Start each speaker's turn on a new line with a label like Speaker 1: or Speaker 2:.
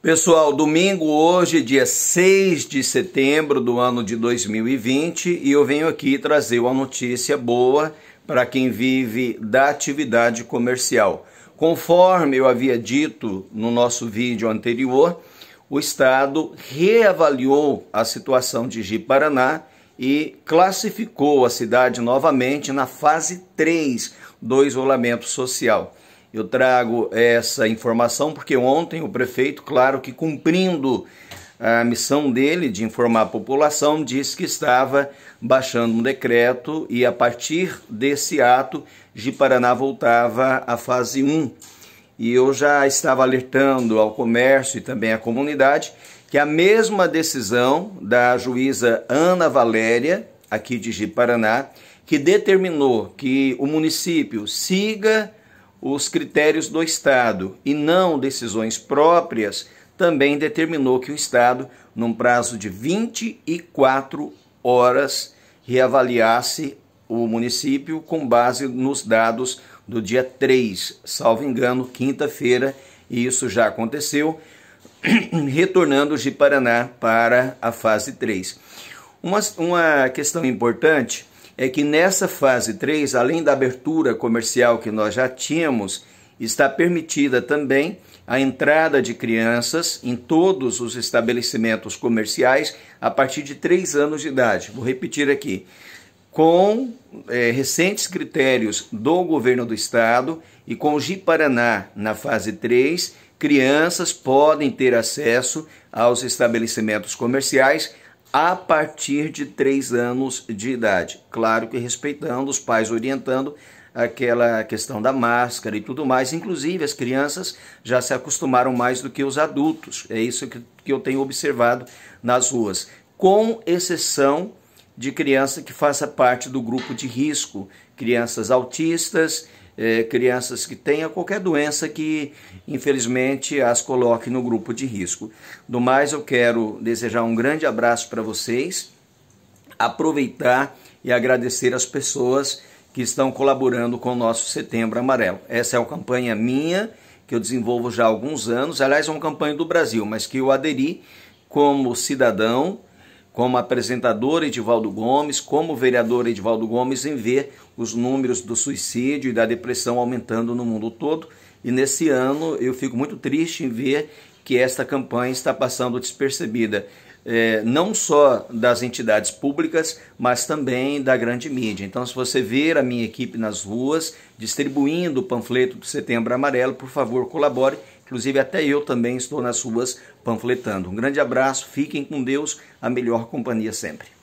Speaker 1: Pessoal, domingo hoje, dia 6 de setembro do ano de 2020, e eu venho aqui trazer uma notícia boa para quem vive da atividade comercial. Conforme eu havia dito no nosso vídeo anterior, o Estado reavaliou a situação de Ji-Paraná e classificou a cidade novamente na fase 3 do isolamento social. Eu trago essa informação porque ontem o prefeito, claro que cumprindo a missão dele de informar a população, disse que estava baixando um decreto e a partir desse ato, de paraná voltava à fase 1. E eu já estava alertando ao comércio e também à comunidade que a mesma decisão da juíza Ana Valéria, aqui de paraná que determinou que o município siga os critérios do Estado e não decisões próprias, também determinou que o Estado, num prazo de 24 horas, reavaliasse o município com base nos dados do dia 3, salvo engano, quinta-feira, e isso já aconteceu, retornando de Paraná para a fase 3. Uma, uma questão importante é que nessa fase 3, além da abertura comercial que nós já tínhamos, está permitida também a entrada de crianças em todos os estabelecimentos comerciais a partir de 3 anos de idade. Vou repetir aqui. Com é, recentes critérios do governo do estado e com o Ji-Paraná na fase 3, crianças podem ter acesso aos estabelecimentos comerciais a partir de 3 anos de idade. Claro que respeitando, os pais orientando aquela questão da máscara e tudo mais. Inclusive, as crianças já se acostumaram mais do que os adultos. É isso que, que eu tenho observado nas ruas. Com exceção de criança que faça parte do grupo de risco, crianças autistas, eh, crianças que tenham qualquer doença que, infelizmente, as coloque no grupo de risco. Do mais, eu quero desejar um grande abraço para vocês, aproveitar e agradecer as pessoas que estão colaborando com o nosso Setembro Amarelo. Essa é uma campanha minha, que eu desenvolvo já há alguns anos, aliás, é uma campanha do Brasil, mas que eu aderi como cidadão como apresentador Edivaldo Gomes, como vereador Edivaldo Gomes, em ver os números do suicídio e da depressão aumentando no mundo todo. E nesse ano eu fico muito triste em ver que esta campanha está passando despercebida. É, não só das entidades públicas, mas também da grande mídia. Então, se você ver a minha equipe nas ruas distribuindo o panfleto do Setembro Amarelo, por favor, colabore Inclusive, até eu também estou nas ruas panfletando. Um grande abraço, fiquem com Deus, a melhor companhia sempre.